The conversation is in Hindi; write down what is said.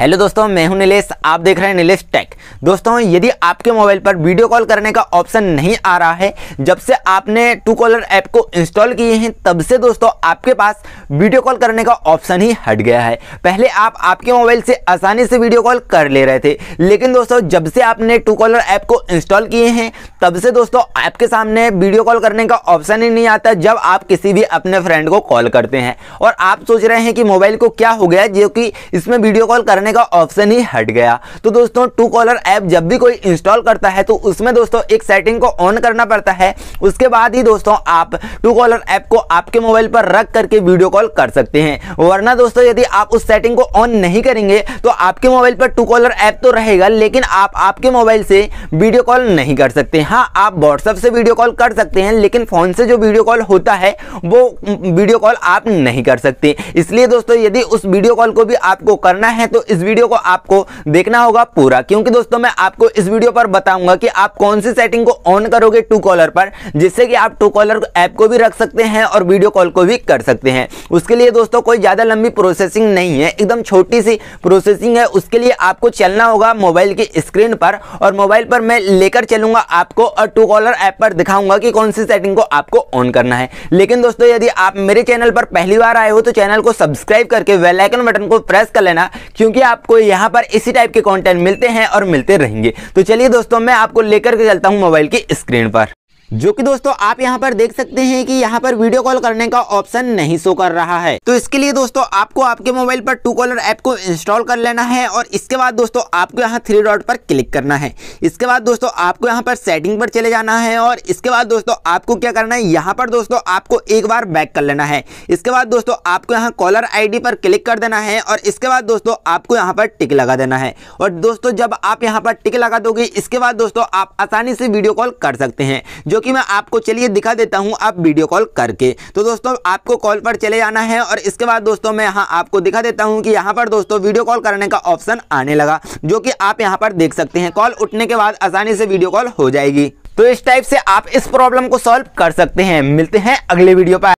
हेलो दोस्तों मैं हूं नीलेश आप देख रहे हैं नीलेश टेक दोस्तों यदि आपके मोबाइल पर वीडियो कॉल करने का ऑप्शन नहीं आ रहा है जब से आपने टू कॉलर ऐप को इंस्टॉल किए हैं तब से दोस्तों आपके पास वीडियो कॉल करने का ऑप्शन ही हट गया है पहले आप आपके मोबाइल से आसानी से वीडियो कॉल कर ले रहे थे लेकिन दोस्तों जब से आपने टू कॉलर ऐप को इंस्टॉल किए हैं तब से दोस्तों आपके सामने वीडियो कॉल करने का ऑप्शन ही नहीं आता जब आप किसी भी अपने फ्रेंड को कॉल करते हैं और आप सोच रहे हैं कि मोबाइल को क्या हो गया जो कि इसमें वीडियो कॉल करने करने का ऑप्शन ही हट गया तो दोस्तों टू कॉलर ऐप जब भी कोई इंस्टॉल करता है तो उसमें दोस्तों एक सेटिंग को ऑन करना पड़ता है उसके बाद ही दोस्तों आप टू कॉलर ऐप को आपके मोबाइल पर रख करके वीडियो कॉल कर सकते हैं वरना दोस्तों यदि आप उस सेटिंग को ऑन नहीं करेंगे तो आपके मोबाइल पर टू कॉलर ऐप तो रहेगा लेकिन आप आपके मोबाइल से वीडियो कॉल नहीं कर सकते हाँ आप व्हाट्सएप से वीडियो कॉल कर सकते हैं लेकिन फ़ोन से जो वीडियो कॉल होता है वो वीडियो कॉल आप नहीं कर सकते इसलिए दोस्तों यदि उस वीडियो कॉल को भी आपको करना है तो इस इस वीडियो को आपको देखना होगा पूरा क्योंकि दोस्तों मैं आपको इस वीडियो पर बताऊंगा कि आप कौन सी सेटिंग को ऑन करोगे टू कॉलर पर जिससे कि आप टू कॉलर ऐप को भी रख सकते हैं और वीडियो कॉल को भी कर सकते हैं उसके लिए दोस्तों कोई ज़्यादा लंबी प्रोसेसिंग नहीं है एकदम छोटी सी प्रोसेसिंग है उसके लिए आपको चलना होगा मोबाइल की स्क्रीन पर और मोबाइल पर मैं लेकर चलूंगा आपको और टू कॉलर ऐप पर दिखाऊंगा कि कौन सी सेटिंग को आपको ऑन करना है लेकिन दोस्तों यदि आप मेरे चैनल पर पहली बार आए हो तो चैनल को सब्सक्राइब करके वेलाइकन बटन को प्रेस कर लेना क्योंकि आपको यहाँ पर इसी टाइप के कॉन्टेंट मिलते हैं और मिलते रहेंगे तो चलिए दोस्तों मैं आपको लेकर के चलता हूँ मोबाइल की स्क्रीन पर जो कि दोस्तों आप यहाँ पर देख सकते हैं कि यहां पर वीडियो कॉल करने का ऑप्शन नहीं शो कर रहा है तो इसके लिए दोस्तों आपको आपके मोबाइल पर टू कॉलर ऐप को इंस्टॉल कर लेना है और इसके बाद दोस्तों आपको यहाँ थ्री डॉट पर क्लिक करना है इसके बाद दोस्तों आपको यहाँ पर सेटिंग पर चले जाना है और इसके बाद दोस्तों आपको क्या करना है यहाँ पर दोस्तों आपको एक बार बैक कर लेना है इसके बाद दोस्तों आपको यहाँ कॉलर आई पर क्लिक कर देना है और इसके बाद दोस्तों आपको यहाँ पर टिक लगा देना है और दोस्तों जब आप यहाँ पर टिक लगा दोगे इसके बाद दोस्तों आप आसानी से वीडियो कॉल कर सकते हैं जो कि मैं आपको चलिए दिखा देता हूँ आप वीडियो कॉल करके तो दोस्तों आपको कॉल पर चले जाना है और इसके बाद दोस्तों मैं यहाँ आपको दिखा देता हूँ कि यहाँ पर दोस्तों वीडियो कॉल करने का ऑप्शन आने लगा जो कि आप यहाँ पर देख सकते हैं कॉल उठने के बाद आसानी से वीडियो कॉल हो जाएगी तो इस टाइप से आप इस प्रॉब्लम को सॉल्व कर सकते हैं मिलते हैं अगले वीडियो पर